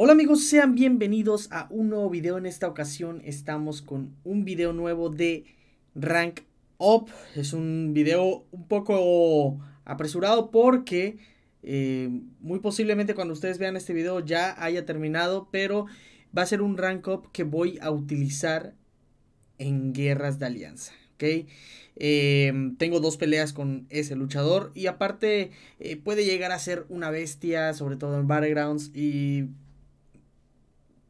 Hola amigos, sean bienvenidos a un nuevo video. En esta ocasión estamos con un video nuevo de Rank Up. Es un video un poco apresurado porque eh, muy posiblemente cuando ustedes vean este video ya haya terminado, pero va a ser un Rank Up que voy a utilizar en guerras de alianza. ¿ok? Eh, tengo dos peleas con ese luchador y aparte eh, puede llegar a ser una bestia, sobre todo en Battlegrounds y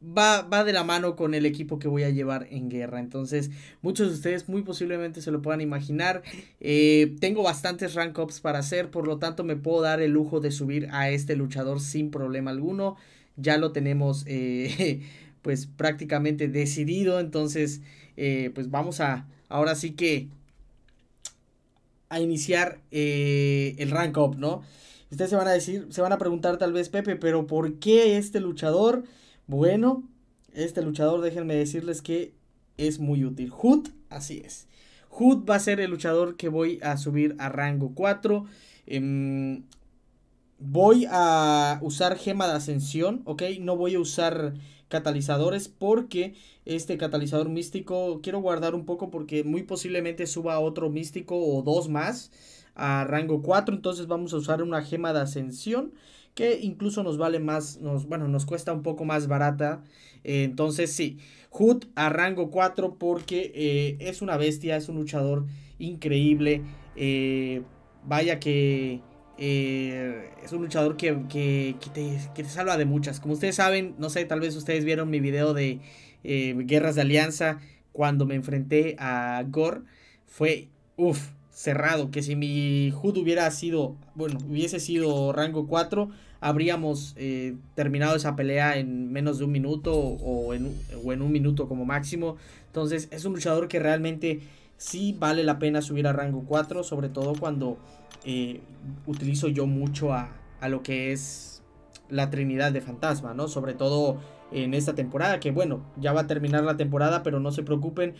va, de la mano con el equipo que voy a llevar en guerra. Entonces, muchos de ustedes muy posiblemente se lo puedan imaginar. Eh, tengo bastantes rank ups para hacer, por lo tanto me puedo dar el lujo de subir a este luchador sin problema alguno. Ya lo tenemos eh, pues prácticamente decidido. Entonces, eh, pues vamos a, ahora sí que, a iniciar el rank up, ¿no? Ustedes se van a decir, se van a preguntar tal vez, Pepe, pero ¿por qué este luchador? Bueno, este luchador, déjenme decirles que es muy útil. Hood, así es. Hood va a ser el luchador que voy a subir a rango 4. Em, voy a usar gema de ascensión, ¿ok? No voy a usar catalizadores porque este catalizador místico quiero guardar un poco porque muy posiblemente suba otro místico o dos más a rango 4. Entonces vamos a usar una gema de ascensión que incluso nos vale más, nos, bueno, nos cuesta un poco más barata. Eh, entonces sí, Hood a rango 4 porque eh, es una bestia, es un luchador increíble. Eh, vaya que es un luchador que, te, que, te, salva de muchas. Como ustedes saben, no sé, tal vez ustedes vieron mi video de Guerras de Alianza cuando me enfrenté a Gore. Fue, uff, cerrado. Que si mi HUD hubiera sido, bueno, hubiese sido rango 4, habríamos eh, terminado esa pelea en menos de un minuto o en, o en un minuto como máximo. Entonces es un luchador que realmente sí vale la pena subir a rango 4, sobre todo cuando eh, utilizo yo mucho a, a lo que es la Trinidad de Fantasma, ¿no? Sobre todo en esta temporada, que bueno, ya va a terminar la temporada, pero no se preocupen,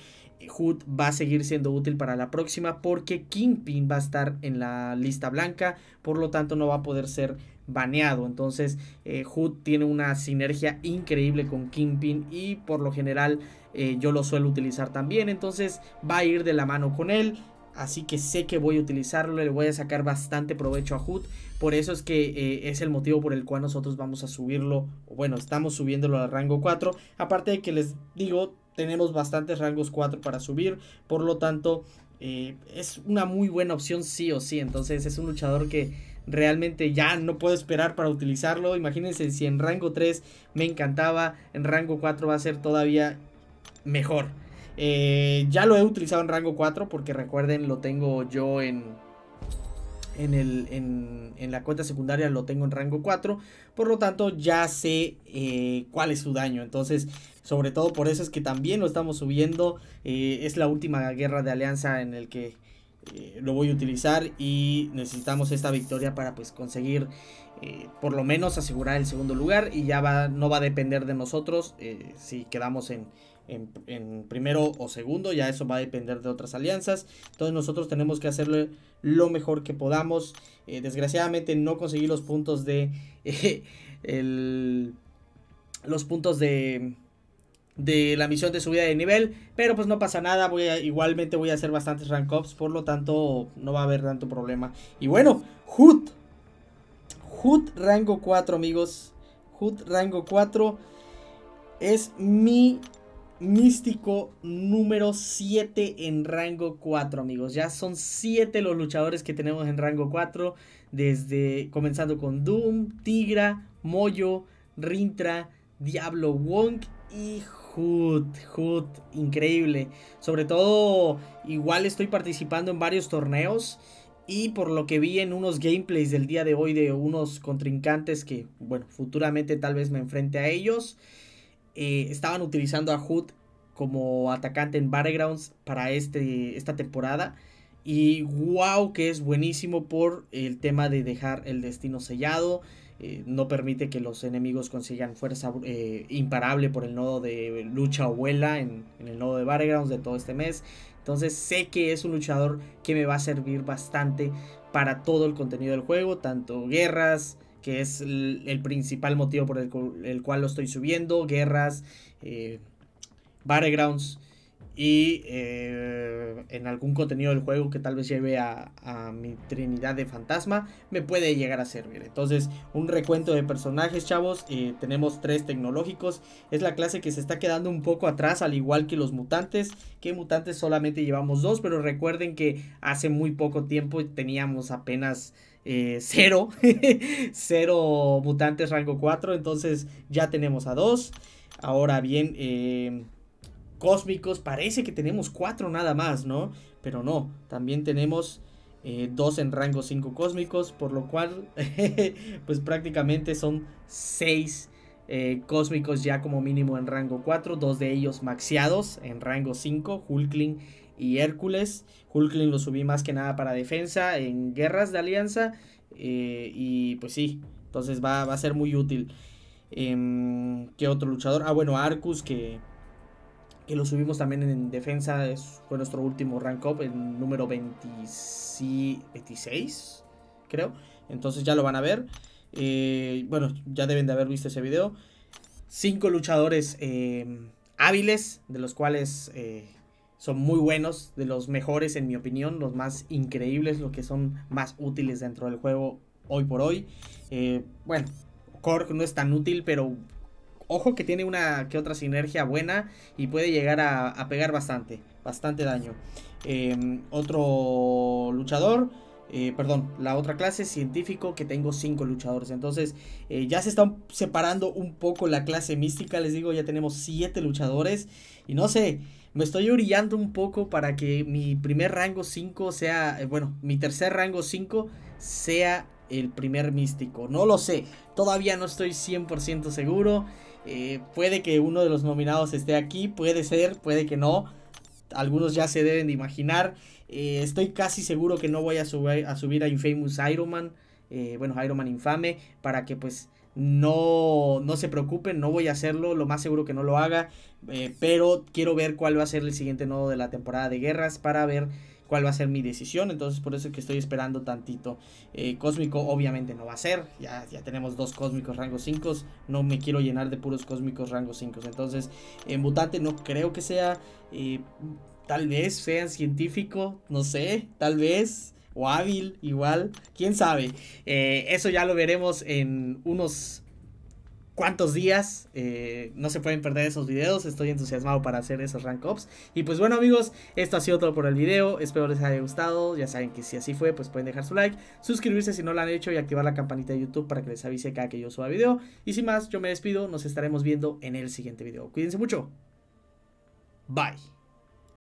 Hood va a seguir siendo útil para la próxima porque Kingpin va a estar en la lista blanca, por lo tanto no va a poder ser baneado. Entonces, eh, Hood tiene una sinergia increíble con Kingpin y por lo general eh, yo lo suelo utilizar también. Entonces, va a ir de la mano con él. Así que sé que voy a utilizarlo, le voy a sacar bastante provecho a Hoot, Por eso es que eh, es el motivo por el cual nosotros vamos a subirlo, bueno, estamos subiéndolo al rango 4. Aparte de que les digo, tenemos bastantes rangos 4 para subir, por lo tanto eh, es una muy buena opción sí o sí. Entonces es un luchador que realmente ya no puedo esperar para utilizarlo. Imagínense si en rango 3 me encantaba, en rango 4 va a ser todavía mejor. Eh, ya lo he utilizado en rango 4 porque recuerden lo tengo yo en, en, el, en, la cuenta secundaria lo tengo en rango 4. Por lo tanto, ya sé eh, cuál es su daño. Entonces, sobre todo por eso es que también lo estamos subiendo. Eh, es la última guerra de alianza en el que lo voy a utilizar. Y necesitamos esta victoria para pues conseguir eh, por lo menos asegurar el segundo lugar y ya va, no va a depender de nosotros eh, si quedamos en, primero o segundo, ya eso va a depender de otras alianzas. Entonces nosotros tenemos que hacerle lo mejor que podamos. Eh, desgraciadamente no conseguí los puntos de... los puntos de de la misión de subida de nivel. Pero pues no pasa nada. Voy igualmente voy a hacer bastantes rank ups. Por lo tanto, no va a haber tanto problema. Y bueno, HOOT HUT rango 4, amigos. HUT rango 4 es mi místico número 7 en rango 4, amigos. Ya son 7 los luchadores que tenemos en rango 4. Desde comenzando con Doom, Tigra, Moyo, Rintra, Diablo Wong y HUT, HUT, increíble. Sobre todo, igual estoy participando en varios torneos. Y por lo que vi en unos gameplays del día de hoy de unos contrincantes que, bueno, futuramente tal vez me enfrente a ellos, eh, estaban utilizando a Hood como atacante en Battlegrounds para este, esta temporada. Y wow, que es buenísimo por el tema de dejar el destino sellado. Eh, no permite que los enemigos consigan fuerza eh, imparable por el nodo de lucha o vuela en, el nodo de Battlegrounds de todo este mes. Entonces sé que es un luchador que me va a servir bastante para todo el contenido del juego, tanto guerras, que es el, principal motivo por el, cual lo estoy subiendo, guerras, eh, Battlegrounds y eh, en algún contenido del juego que tal vez lleve a, mi trinidad de fantasma, me puede llegar a servir. Entonces, un recuento de personajes, chavos. Eh, tenemos tres tecnológicos. Es la clase que se está quedando un poco atrás, al igual que los mutantes. Que mutantes solamente llevamos dos, pero recuerden que hace muy poco tiempo teníamos apenas... Eh, cero, cero mutantes rango 4, entonces ya tenemos a dos. Ahora bien, cósmicos. Parece que tenemos cuatro nada más, ¿no? Pero no, también tenemos eh, dos en rango 5 cósmicos, por lo cual, pues prácticamente son seis eh, cósmicos ya como mínimo en rango 4, dos de ellos maxiados en rango 5, Hulkling y Hércules. Hulkling lo subí más que nada para defensa en guerras de alianza eh, y pues sí, entonces va, va a ser muy útil. Em, ¿Qué otro luchador? Ah, bueno, Arcus, que que lo subimos también en defensa, fue nuestro último rank up, el número 26, creo. Entonces ya lo van a ver. Eh, bueno, ya deben de haber visto ese video. Cinco luchadores em, hábiles, de los cuales eh, son muy buenos, de los mejores en mi opinión, los más increíbles, los que son más útiles dentro del juego hoy por hoy. Eh, bueno, Korg no es tan útil, pero Ojo que tiene una que otra sinergia buena y puede llegar a, pegar bastante, bastante daño. Em, otro luchador, eh, perdón, la otra clase científico que tengo 5 luchadores. Entonces eh, ya se están separando un poco la clase mística, les digo, ya tenemos 7 luchadores. Y no sé, me estoy orillando un poco para que mi primer rango 5 sea, eh, bueno, mi tercer rango 5 sea el primer místico. No lo sé, todavía no estoy 100% seguro. Eh, puede que uno de los nominados esté aquí, puede ser, puede que no. Algunos ya se deben de imaginar. Eh, estoy casi seguro que no voy a, subir a, subir a Infamous Iron Man. Eh, bueno, Iron Man Infame. Para que pues no, no se preocupen, no voy a hacerlo, lo más seguro que no lo haga, pero quiero ver cuál va a ser el siguiente nodo de la temporada de guerras para ver cuál va a ser mi decisión. Entonces por eso es que estoy esperando tantito. Eh, cósmico obviamente no va a ser. Ya, ya tenemos dos cósmicos rango 5. No me quiero llenar de puros cósmicos rango 5. Entonces en mutante no creo que sea... Eh, tal vez sea científico, no sé, tal vez o hábil igual, quién sabe. Eh, eso ya lo veremos en unos cuántos días. Eh, no se pueden perder esos videos. Estoy entusiasmado para hacer esos rank ups. Y pues bueno amigos, esto ha sido todo por el video. Espero les haya gustado. Ya saben que si así fue, pues pueden dejar su like, suscribirse si no lo han hecho y activar la campanita de YouTube para que les avise cada que yo suba video. Y sin más, yo me despido. Nos estaremos viendo en el siguiente video. Cuídense mucho. Bye.